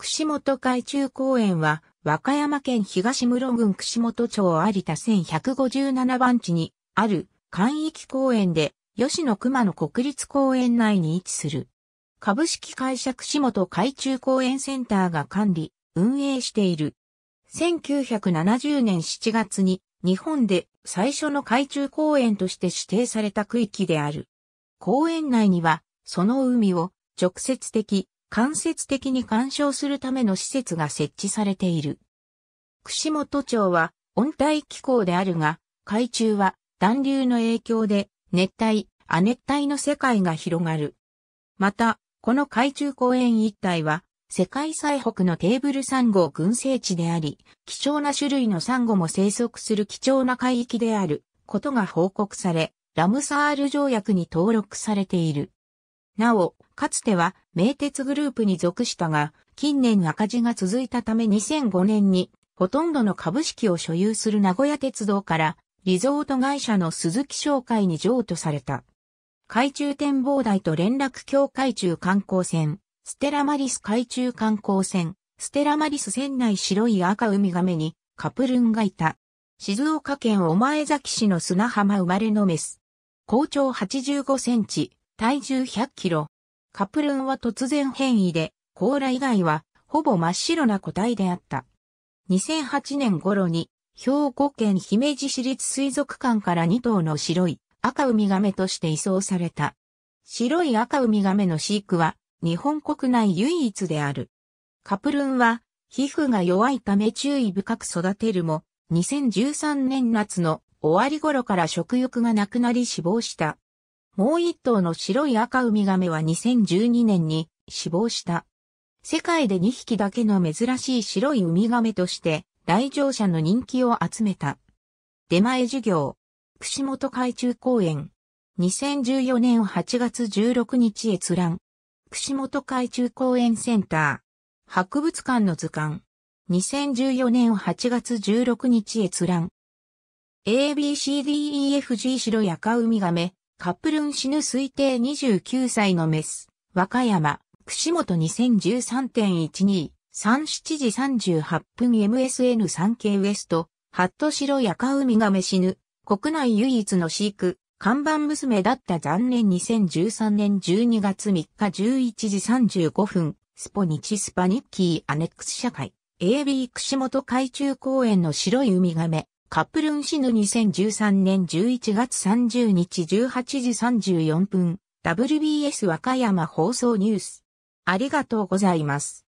串本海中公園は、和歌山県東室郡串本町有田1157番地にある簡易公園で、吉野熊野国立公園内に位置する。株式会社串本海中公園センターが管理、運営している。1970年7月に日本で最初の海中公園として指定された区域である。公園内には、その海を直接的、間接的に干渉するための施設が設置されている。串本町は温帯気候であるが、海中は暖流の影響で熱帯、亜熱帯の世界が広がる。また、この海中公園一帯は、世界最北のテーブルサンゴ群生地であり、貴重な種類のサンゴも生息する貴重な海域であることが報告され、ラムサール条約に登録されている。なお、かつては名鉄グループに属したが、近年赤字が続いたため2005年にほとんどの株式を所有する名古屋鉄道からリゾート会社の鈴木商会に譲渡された。海中展望台と連絡橋海中観光船、ステラマリス海中観光船、ステラマリス船内白い赤ウミガメにカプルンがいた。静岡県お前崎市の砂浜生まれのメス。高長85センチ、体重100キロ、カプルンは突然変異で、甲羅以外はほぼ真っ白な個体であった。2008年頃に兵庫県姫路市立水族館から2頭の白い赤ウミガメとして移送された。白い赤ウミガメの飼育は日本国内唯一である。カプルンは皮膚が弱いため注意深く育てるも2013年夏の終わり頃から食欲がなくなり死亡した。もう一頭の白い赤ウミガメは2012年に死亡した。世界で2匹だけの珍しい白いウミガメとして来場者の人気を集めた。出前授業、串本海中公園。2014年8月16日閲覧。串本海中公園センター。博物館の図鑑。2014年8月16日閲覧。ABCDEFG 白ヤカウミガメ、カップルン死ぬ推定29歳のメス、和歌山、串本2013.12、37時38分 MSN3 経ウエスト、ハット白ヤカウミガメ死ぬ、国内唯一の飼育、看板娘だった残念2013年12月3日11時35分、スポニチスパニッキーアネックス社会、AB 串本海中公園の白いウミガメ、カップルンシヌ2013年11月30日18時34分、WBS 和歌山放送ニュース。ありがとうございます。